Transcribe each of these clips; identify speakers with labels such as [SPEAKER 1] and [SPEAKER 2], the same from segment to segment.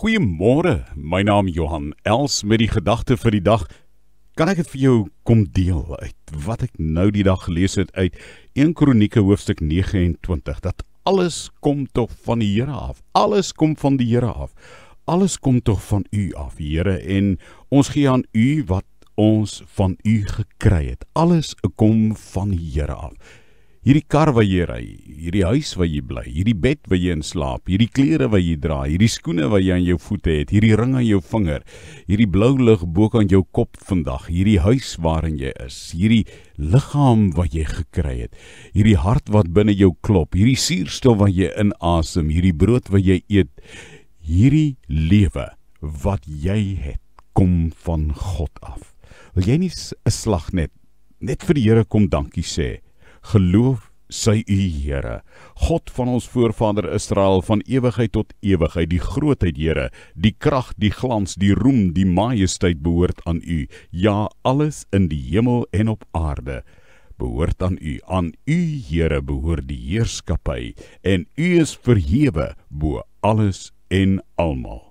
[SPEAKER 1] Goeiemôre. My naam Johan Els met die gedagte vir die dag. Kan ek dit vir jou kom deel uit wat ek nou die dag gelees het uit 1 Kronieke hoofstuk 29 dat alles kom tog van die Here af. Alles kom van die Here af. Alles kom tog van U af, Here, en ons gee aan U wat ons van U gekry het. Alles kom van die Here af hierdie kar wat jy ry, hierdie huis waar jy bly, hierdie bed waar jy inslaap, hierdie klere wat jy dra, hierdie skoene wat jy aan jou voete het, hierdie ring aan jou vinger, hierdie blou lig bokant jou kop vandag, hierdie huis waarin jy is, hierdie liggaam wat jy gekry het, hierdie hart wat binne jou klop, hierdie suurstof wat jy inasem, hierdie brood wat jy eet, hierdie lewe wat jy het, kom van God af. Wil jy nie 'n slag net net vir die Here kom dankie sê nie? geloof sy u Here God van ons voorvader Israel van ewigheid tot ewigheid die grootheid Here die krag die glans die roem die majesteit behoort aan u ja alles in die hemel en op aarde behoort aan u aan u Here behoort die heerskappy en u is verhewe bo alles en almal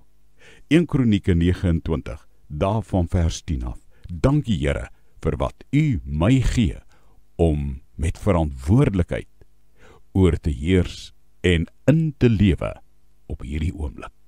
[SPEAKER 1] 1 Kronieke 29 daarvan vers 10 af dankie Here vir wat u my gee om met verantwoordelikheid oor te heers en in te lewe op hierdie oomblik.